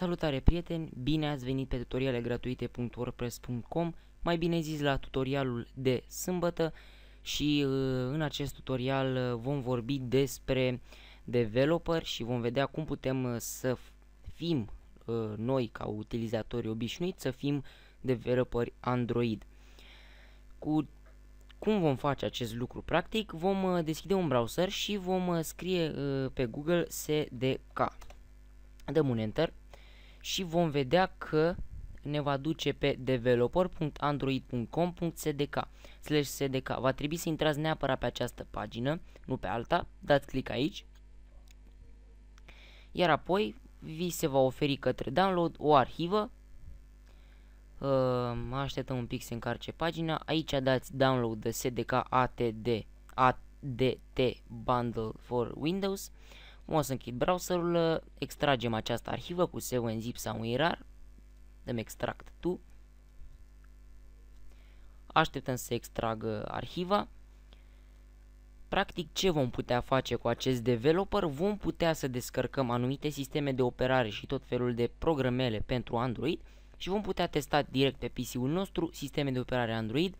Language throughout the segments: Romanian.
Salutare prieteni, bine ați venit pe tutoriale gratuite.wordpress.com, mai bine zis la tutorialul de sâmbătă și uh, în acest tutorial uh, vom vorbi despre developer și vom vedea cum putem uh, să fim noi ca utilizatori obișnuiți să fim developeri Android. Cu cum vom face acest lucru practic? Vom deschide un browser și vom scrie pe Google SDK. Dăm un Enter și vom vedea că ne va duce pe developer.android.com.sdk sdk. Va trebui să intrați neapărat pe această pagină, nu pe alta, dați click aici, iar apoi vi se va oferi către download o arhivă, ehm, așteptăm un pic să încarce pagina, aici dați download the sdk atd, adt bundle for Windows, o să închid browserul, extragem această arhivă cu SEO în zip sau în rar, dăm extract tu, așteptăm să extragă arhiva. Practic ce vom putea face cu acest developer? Vom putea să descărcăm anumite sisteme de operare și tot felul de programele pentru Android și vom putea testa direct pe PC-ul nostru sisteme de operare Android,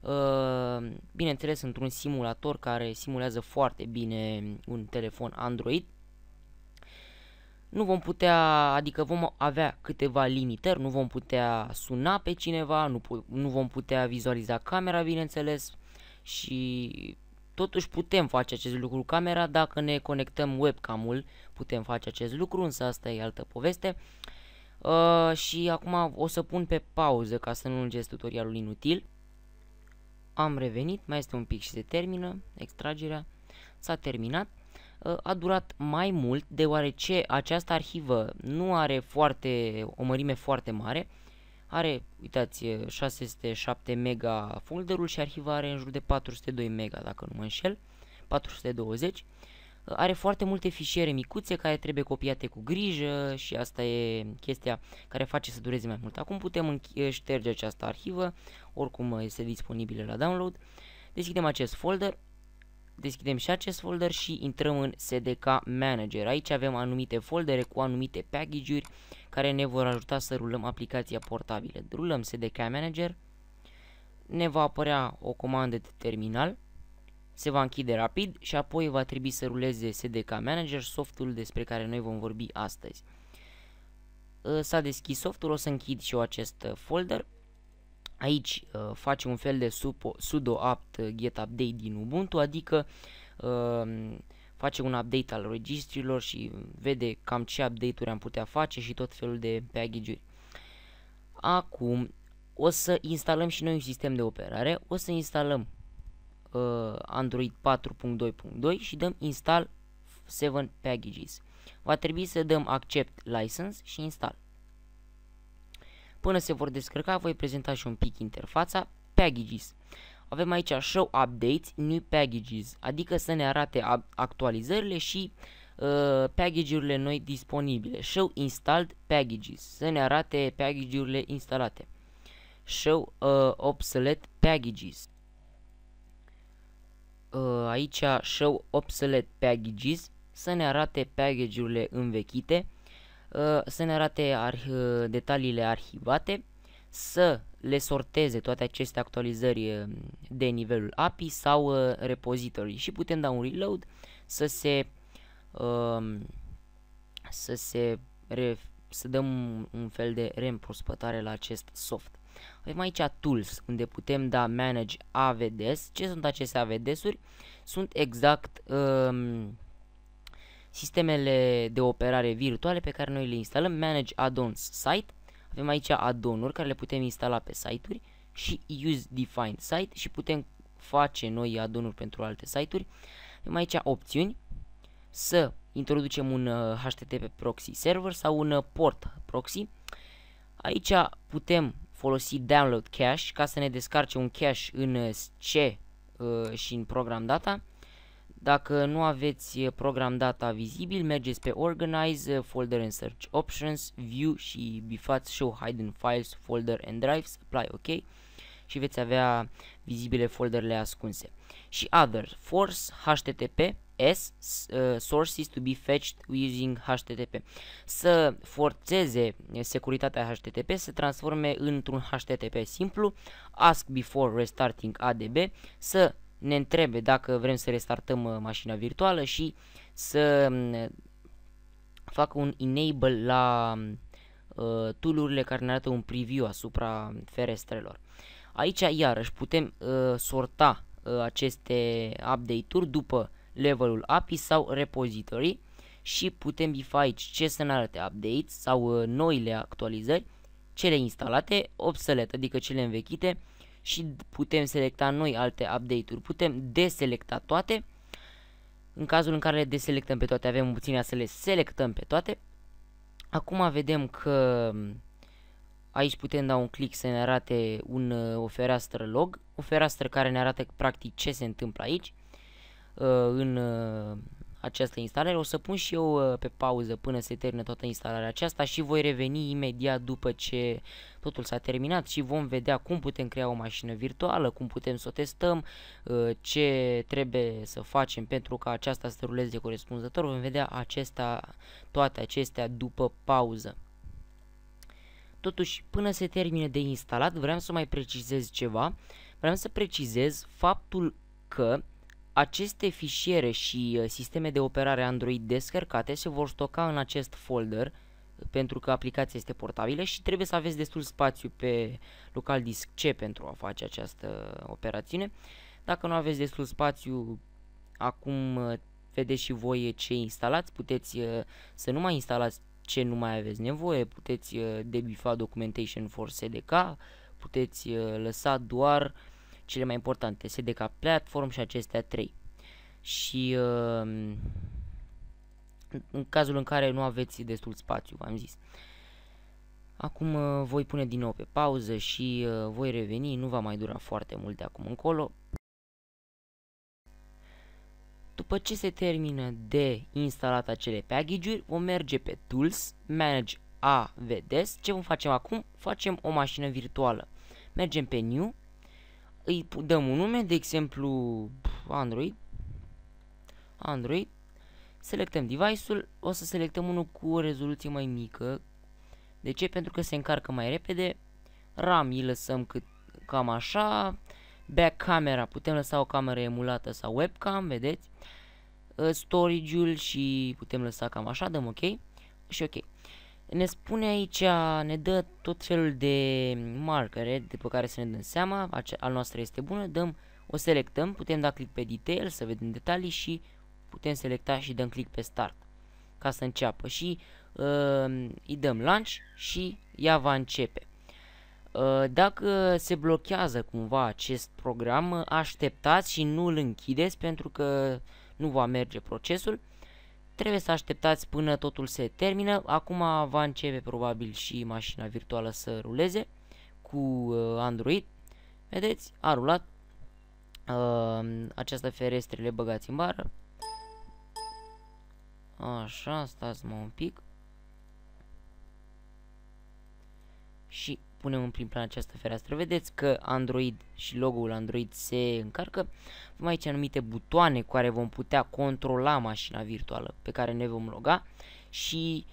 Ehm, bineînțeles într-un simulator care simulează foarte bine un telefon Android. Nu vom putea, adică vom avea câteva limitări, nu vom putea suna pe cineva, nu, nu vom putea vizualiza camera, bineînțeles, și Totuși putem face acest lucru cu camera, dacă ne conectăm webcam-ul putem face acest lucru, însă asta e altă poveste. Uh, și acum o să pun pe pauză ca să nu lungesc tutorialul inutil am revenit, mai este un pic și se termină extragerea, s-a terminat. Uh, a durat mai mult deoarece această arhivă nu are foarte, o mărime foarte mare, are, uitați, 607 uh, mega folderul și arhiva are în jur de 402 mega, dacă nu mă înșel, 420. Uh, are foarte multe fișiere micuțe care trebuie copiate cu grijă și asta e chestia care face să dureze mai mult. Acum putem șterge această arhivă, oricum uh, este disponibilă la download. Deschidem acest folder, deschidem și acest folder și intrăm în SDK Manager. Aici avem anumite foldere cu anumite package-uri care ne vor ajuta să rulăm aplicația portabilă. Rulăm SDK Manager, ne va apărea o comandă de terminal, se va închide rapid și apoi va trebui să ruleze SDK Manager, softul despre care noi vom vorbi astăzi. Uh, s-a deschis softul, o să închid și eu acest uh, folder Aici uh, faci un fel de supo, sudo apt uh, get update din Ubuntu, adică uh, face un update al registrilor și vede cam ce update-uri am putea face și tot felul de package-uri. Acum o să instalăm și noi un sistem de operare, o să instalăm uh, Android 4.2.2 și dăm install 7 packages. Va trebui să dăm accept license și install. Până se vor descărca, voi prezenta și un pic interfața Packages. Avem aici Show Updates, New Packages, adică să ne arate actualizările și uh, package-urile noi disponibile. Show Installed Packages, să ne arate package-urile instalate. Show uh, Obsolete Packages, uh, aici Show Obsolete Packages, să ne arate package-urile învechite Uh, să ne arate arhi uh, detaliile arhivate, să le sorteze toate aceste actualizări uh, de nivelul API sau repository și putem da un reload să se um, să se să dăm un fel de reîmprospătare la acest soft. Avem aici Tools, unde putem da Manage AVDs. Ce sunt aceste AVDs-uri? Sunt exact um, sistemele de operare virtuale pe care noi le instalăm, Manage addons Site, avem aici add uri care le putem instala pe site-uri și Use Defined Site și putem face noi add uri pentru alte site-uri. Avem aici opțiuni să introducem un HTTP uh, proxy server sau un uh, port proxy. Aici putem folosi download cache ca să ne descarce un cache în C uh, și în program data. Dacă nu aveți eh, program data vizibil, mergeți pe Organize, eh, Folder and Search Options, View și bifați Show Hidden Files, Folder and Drives, Apply OK și veți avea vizibile folderele ascunse. Și Other, Force, HTTP, S, uh, Sources to be fetched using HTTP. Să forțeze securitatea HTTP să transforme într-un HTTP simplu, Ask before restarting ADB, să ne întrebe dacă vrem să restartăm uh, mașina virtuală și să mm, facă un enable la mm, uh, tool care ne arată un preview asupra mm, ferestrelor. Aici iarăși putem uh, sorta uh, aceste update-uri după levelul API sau repository și putem bifa aici ce să ne arate updates sau noile actualizări, cele instalate, obsolete, adică cele învechite, și putem selecta noi alte update-uri. Putem deselecta toate. În cazul în care le deselectăm pe toate, avem opțiunea să le selectăm pe toate. Acum vedem că aici putem da un click să ne arate un, uh, o fereastră log, o fereastră care ne arată practic ce se întâmplă aici uh, în uh, această instalare. O să pun și eu uh, pe pauză până se termină toată instalarea aceasta și voi reveni imediat după ce totul s-a terminat și vom vedea cum putem crea o mașină virtuală, cum putem să o testăm, uh, ce trebuie să facem pentru ca aceasta să ruleze corespunzător. Vom vedea acesta, toate acestea după pauză. Totuși, până se termine de instalat, vreau să mai precizez ceva. Vreau să precizez faptul că aceste fișiere și uh, sisteme de operare Android descărcate se vor stoca în acest folder uh, pentru că aplicația este portabilă și trebuie să aveți destul spațiu pe local disk C pentru a face această operațiune. Dacă nu aveți destul spațiu, acum uh, vedeți și voi ce instalați, puteți să nu mai instalați ce nu mai aveți nevoie, puteți debifa documentation for SDK, puteți lăsa doar uh, cele mai importante, SDK Platform și acestea trei. Și uh, în cazul în care nu aveți destul spațiu, v-am zis. Acum uh, voi pune din nou pe pauză și uh, voi reveni, nu va mai dura foarte mult de acum încolo. După ce se termină de instalat acele package-uri, vom merge pe Tools, Manage AVDS. Ce vom face acum? Facem o mașină virtuală. Mergem pe New îi dăm un nume, de exemplu Android, Android, selectăm device-ul, o să selectăm unul cu o rezoluție mai mică, de ce? Pentru că se încarcă mai repede, RAM îi lăsăm cât, cam așa, back camera, putem lăsa o cameră emulată sau webcam, vedeți, ă, storage-ul și putem lăsa cam așa, dăm ok și ok. Ne spune aici, ne dă tot felul de marcare după care să ne dăm seama, al noastră este bună, dăm, o selectăm, putem da click pe detail să vedem detalii și putem selecta și dăm click pe start ca să înceapă și uh, îi dăm launch și ea va începe. Uh, dacă se blochează cumva acest program, așteptați și nu îl închideți pentru că nu va merge procesul. Trebuie să așteptați până totul se termină. Acum va începe probabil și mașina virtuală să ruleze cu uh, Android. Vedeți, a rulat. Uh, această ferestre le băgați în bară. Așa, stați-mă un pic. Și punem în prim plan această fereastră, vedeți că Android și logo-ul Android se încarcă. Vom aici anumite butoane cu care vom putea controla mașina virtuală pe care ne vom loga și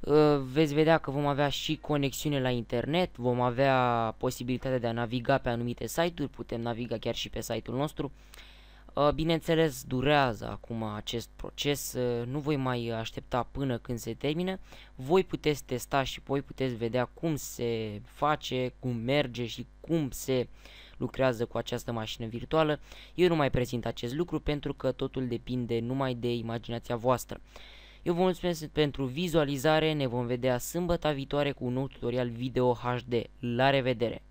uh, veți vedea că vom avea și conexiune la internet, vom avea posibilitatea de a naviga pe anumite site-uri, putem naviga chiar și pe site-ul nostru. Uh, Uh, bineînțeles, durează acum acest proces, uh, nu voi mai aștepta până când se termină. Voi puteți testa și voi puteți vedea cum se face, cum merge și cum se lucrează cu această mașină virtuală. Eu nu mai prezint acest lucru pentru că totul depinde numai de imaginația voastră. Eu vă mulțumesc pentru vizualizare, ne vom vedea sâmbăta viitoare cu un nou tutorial video HD. La revedere!